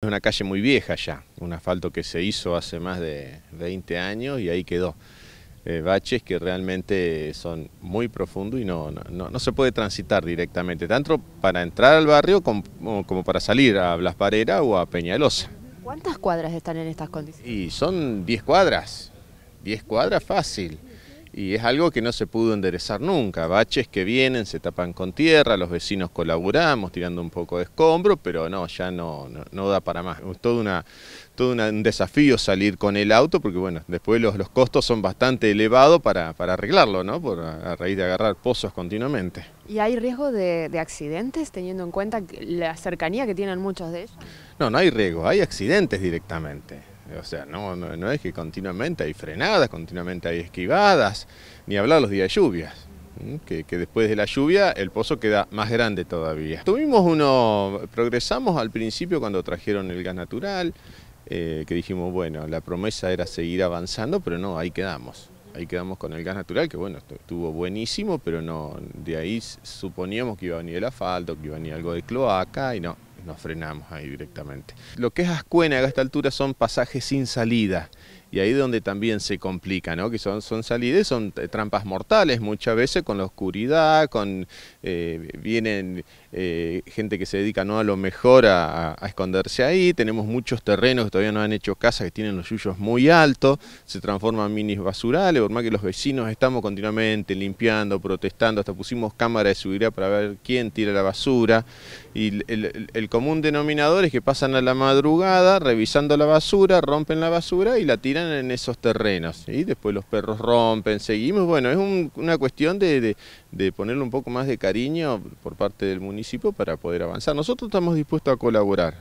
Es una calle muy vieja ya, un asfalto que se hizo hace más de 20 años y ahí quedó. Eh, baches que realmente son muy profundos y no, no, se puede transitar directamente, tanto para entrar al barrio como, para salir a Blas Parera o a Peñalosa. ¿Cuántas cuadras están en estas condiciones? Y son 10 cuadras, 10 cuadras fácil y es algo que no se pudo enderezar nunca. Baches que vienen, se tapan con tierra, los vecinos colaboramos tirando un poco de escombro, pero no, ya no, no, da para más. Es todo, un desafío salir con el auto, porque bueno, después los, costos son bastante elevados para, arreglarlo, ¿no? Por, a raíz de agarrar pozos continuamente. ¿Y hay riesgo de accidentes teniendo en cuenta la cercanía que tienen muchos de ellos? No, no hay riesgo, hay accidentes directamente. O sea, no, no, es que continuamente hay frenadas, continuamente hay esquivadas, ni hablar los días de lluvias, que, después de la lluvia el pozo queda más grande todavía. Tuvimos uno, progresamos al principio cuando trajeron el gas natural, eh, que dijimos, bueno, la promesa era seguir avanzando, pero no, ahí quedamos. Ahí quedamos con el gas natural, que bueno, estuvo buenísimo, pero no, de ahí suponíamos que iba a venir el asfalto, que iba a venir algo de cloaca, y no, nos frenamos ahí directamente. Lo que es Ascuénaga a esta altura son pasajes sin salida y ahí es donde también se complica, ¿no? que son, son salidas, son trampas mortales muchas veces con la oscuridad, con eh, vienen eh, gente que se dedica no a lo mejor a, esconderse ahí, tenemos muchos terrenos que todavía no han hecho casa, que tienen los suyos muy altos, se transforman en minis basurales, por más que los vecinos estamos continuamente limpiando, protestando, hasta pusimos cámara de seguridad para ver quién tira la basura, y el común denominador es que pasan a la madrugada revisando la basura, rompen la basura y la tiran en esos terrenos. Y después los perros rompen, seguimos. Bueno, es una cuestión de, de, de, ponerle un poco más de cariño por parte del municipio para poder avanzar. Nosotros estamos dispuestos a colaborar.